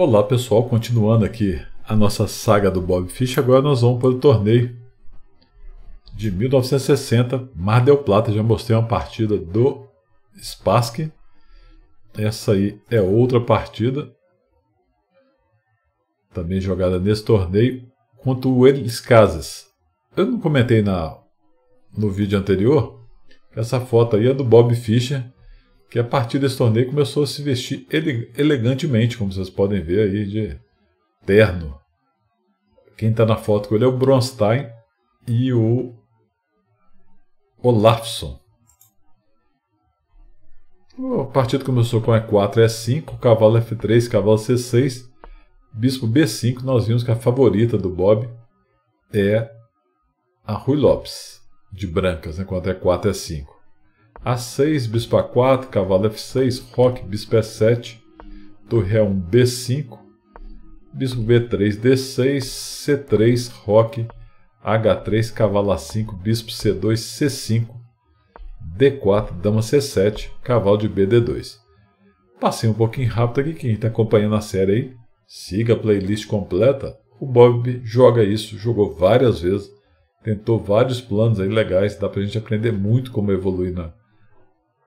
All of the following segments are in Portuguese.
Olá pessoal, continuando aqui a nossa saga do Bob Fish, agora nós vamos para o torneio de 1960, Mar del Plata, já mostrei uma partida do Spassky, essa aí é outra partida, também jogada nesse torneio, contra o Elis Casas. Eu não comentei na, no vídeo anterior, essa foto aí é do Bob Fischer, que a partir desse torneio começou a se vestir ele elegantemente, como vocês podem ver aí, de terno. Quem está na foto com ele é o Bronstein e o Olafsson. A partida começou com E4, E5, cavalo F3, cavalo C6, bispo B5. Nós vimos que a favorita do Bob é a Rui Lopes, de brancas, né, contra E4, E5. A6, bispo A4, cavalo F6, roque, bispo E7, torre A1, B5, bispo B3, D6, C3, roque, H3, cavalo A5, bispo C2, C5, D4, dama C7, cavalo de BD2. Passei um pouquinho rápido aqui, quem está acompanhando a série aí, siga a playlist completa. O Bob joga isso, jogou várias vezes, tentou vários planos aí legais, dá para a gente aprender muito como evoluir na,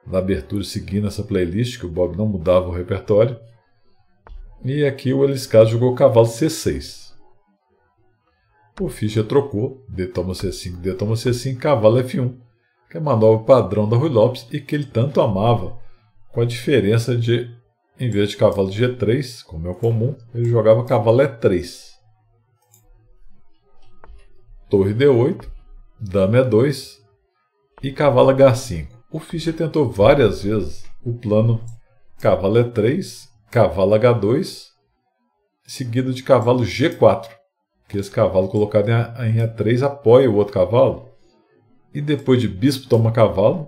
na abertura seguindo essa playlist, que o Bob não mudava o repertório. E aqui o Eliscar jogou cavalo C6. O Fischer trocou, D toma C5, D toma C5, cavalo F1, que é a manobra padrão da Rui Lopes e que ele tanto amava, com a diferença de, em vez de cavalo G3, como é o comum, ele jogava cavalo E3. Torre D8, dama E2 e cavalo H5. O Fischer tentou várias vezes o plano cavalo E3, é cavalo H2, seguido de cavalo G4, que esse cavalo colocado em A3 apoia o outro cavalo. E depois de bispo toma cavalo,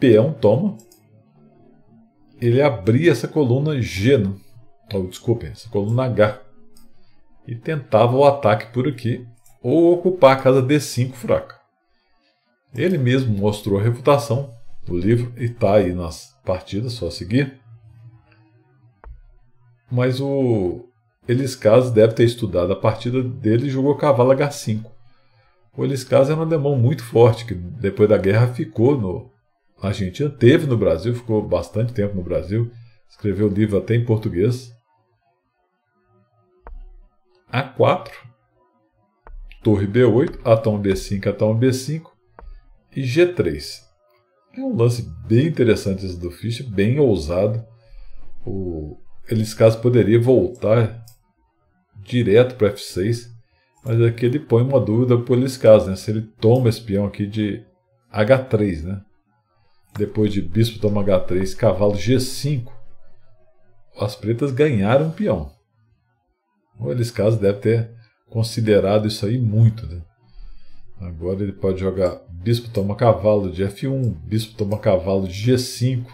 peão toma, ele abria essa coluna G, não? Então, desculpem, essa coluna H, e tentava o ataque por aqui, ou ocupar a casa D5 fraca. Ele mesmo mostrou a refutação do livro e está aí nas partidas, só seguir. Mas o Eliscas deve ter estudado a partida dele e jogou cavalo H5. O Eliscas era um alemão muito forte, que depois da guerra ficou no, Argentina, teve no Brasil, ficou bastante tempo no Brasil, escreveu livro até em português. A4, torre B8, atão B5, atão B5, e G3. É um lance bem interessante esse do Fischer bem ousado. O Eliscas poderia voltar direto para F6, mas aqui é ele põe uma dúvida para o Eliscas, né? Se ele toma esse peão aqui de H3, né? Depois de bispo toma H3, cavalo G5, as pretas ganharam o peão. O Eliscas deve ter considerado isso aí muito, né? Agora ele pode jogar bispo toma cavalo de F1, bispo toma cavalo de G5.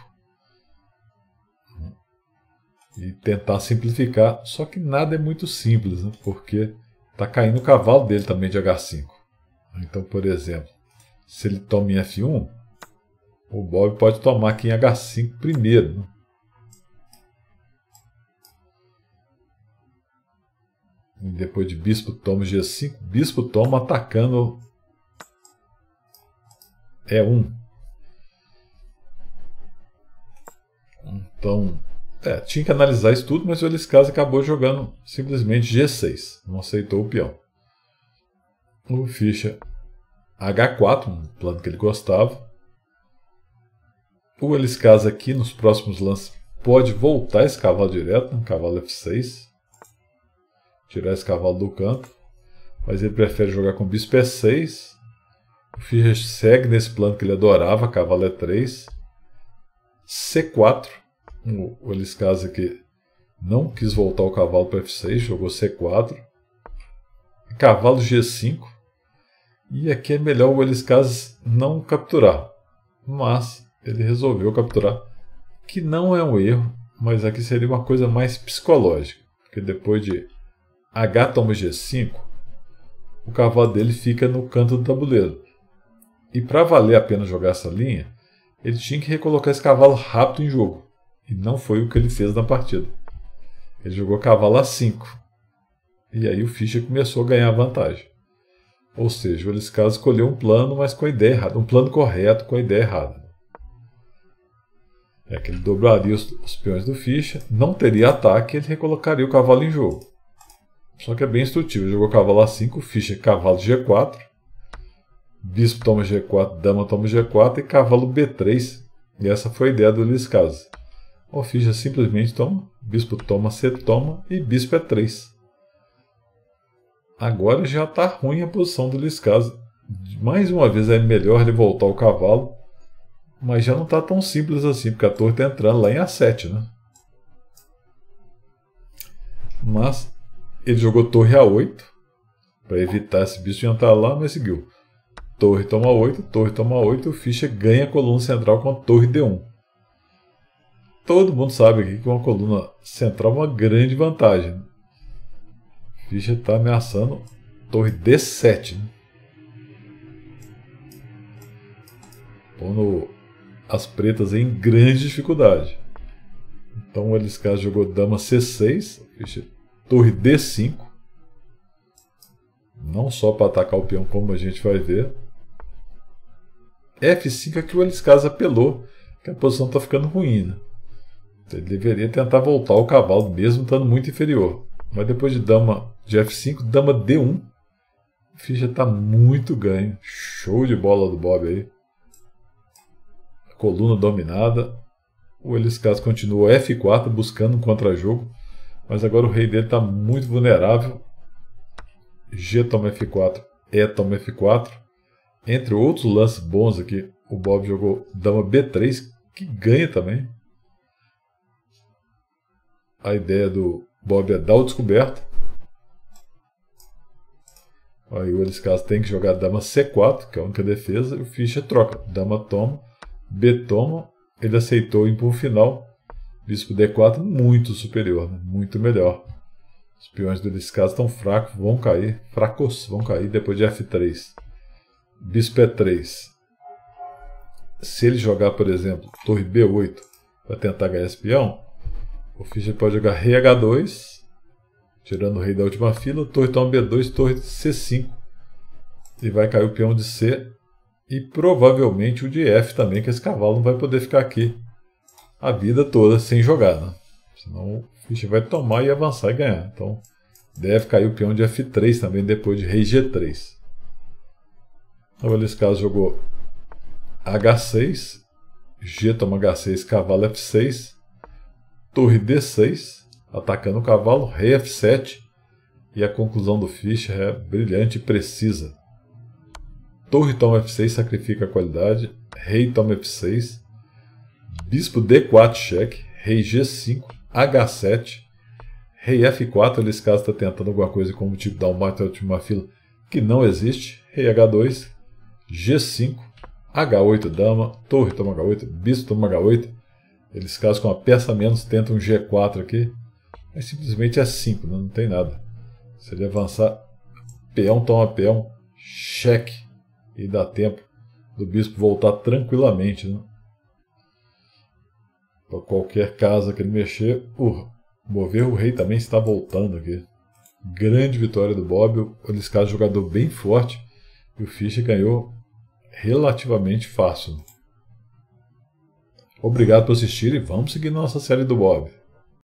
E tentar simplificar, só que nada é muito simples, né? porque está caindo o cavalo dele também de H5. Então, por exemplo, se ele toma em F1, o Bob pode tomar aqui em H5 primeiro. Né? E depois de bispo toma G5, bispo toma atacando é 1. Um. Então, é, tinha que analisar isso tudo, mas o Eliscas acabou jogando simplesmente G6. Não aceitou o peão. O ficha H4, um plano que ele gostava. O Eliscas aqui, nos próximos lances, pode voltar esse cavalo direto, um cavalo F6. Tirar esse cavalo do campo. Mas ele prefere jogar com bispo E6 o Fichas segue nesse plano que ele adorava, cavalo e 3. C4. O Eliscasa que não quis voltar o cavalo para F6, jogou C4. Cavalo G5. E aqui é melhor o Eliscasa não capturar. Mas ele resolveu capturar, que não é um erro, mas aqui seria uma coisa mais psicológica. Porque depois de H toma G5, o cavalo dele fica no canto do tabuleiro. E para valer a pena jogar essa linha, ele tinha que recolocar esse cavalo rápido em jogo. E não foi o que ele fez na partida. Ele jogou cavalo a 5. E aí o Fischer começou a ganhar vantagem. Ou seja, o Eliscaso escolheu um plano, mas com a ideia errada. Um plano correto com a ideia errada. É que ele dobraria os, os peões do Fischer, não teria ataque ele recolocaria o cavalo em jogo. Só que é bem instrutivo. Ele jogou cavalo a 5, Fischer cavalo G4 bispo toma G4, dama toma G4 e cavalo B3. E essa foi a ideia do Luiz Casas. O ficha simplesmente toma, bispo toma, C toma e bispo E3. É Agora já está ruim a posição do Luiz Casas. Mais uma vez é melhor ele voltar o cavalo, mas já não está tão simples assim, porque a torre está entrando lá em A7, né? Mas ele jogou torre A8 para evitar esse bispo entrar lá, mas seguiu torre toma 8, torre toma 8, Fischer ganha a coluna central com a torre D1. Todo mundo sabe aqui que uma coluna central é uma grande vantagem. Fischer está ameaçando torre D7. Né? Pondo as pretas em grande dificuldade. Então o Eliscar jogou dama C6, Fischer, torre D5. Não só para atacar o peão, como a gente vai ver, F5 é que o Eliscas apelou, que a posição está ficando ruim. Né? Então, ele deveria tentar voltar o cavalo, mesmo estando muito inferior. Mas depois de dama de F5, dama D1, a ficha está muito ganho. Show de bola do Bob aí. coluna dominada. O Eliscas continua F4 buscando um contra-jogo. Mas agora o rei dele está muito vulnerável. G toma F4, E toma F4. Entre outros lances bons aqui, o Bob jogou dama B3, que ganha também. A ideia do Bob é dar o descoberto. Aí o Eliscas tem que jogar dama C4, que é a única defesa, e o Fischer troca. Dama toma, B toma, ele aceitou o empurro final. Bispo D4 muito superior, né? muito melhor. Os peões do Eliscas estão fracos, vão cair, fracos, vão cair depois de F3 bispo E3. Se ele jogar, por exemplo, torre B8 para tentar ganhar esse peão, o Fischer pode jogar rei H2, tirando o rei da última fila, torre toma B2, torre C5. E vai cair o peão de C e provavelmente o de F também, que esse cavalo não vai poder ficar aqui a vida toda sem jogar, né? Senão o Fischer vai tomar e avançar e ganhar. Então deve cair o peão de F3 também depois de rei G3. O Veliscas jogou H6, G toma H6, cavalo F6, torre D6, atacando o cavalo, rei F7, e a conclusão do Fischer é brilhante e precisa. Torre toma F6, sacrifica a qualidade, rei toma F6, bispo D4 cheque, rei G5, H7, rei F4, Liscaz está tentando alguma coisa como tipo dar um mate na última fila, que não existe, rei H2, G5, H8 dama, torre toma H8, bispo toma H8. Eles casam com uma peça a menos, tentam um G4 aqui. Mas simplesmente é 5, né? não tem nada. Se ele avançar, peão toma peão, cheque. E dá tempo do bispo voltar tranquilamente. Né? Para qualquer casa que ele mexer, o mover o rei também está voltando aqui. Grande vitória do Bob. O Liscado jogador bem forte. E o Fischer ganhou relativamente fácil. Obrigado por assistir e vamos seguir nossa série do Bob.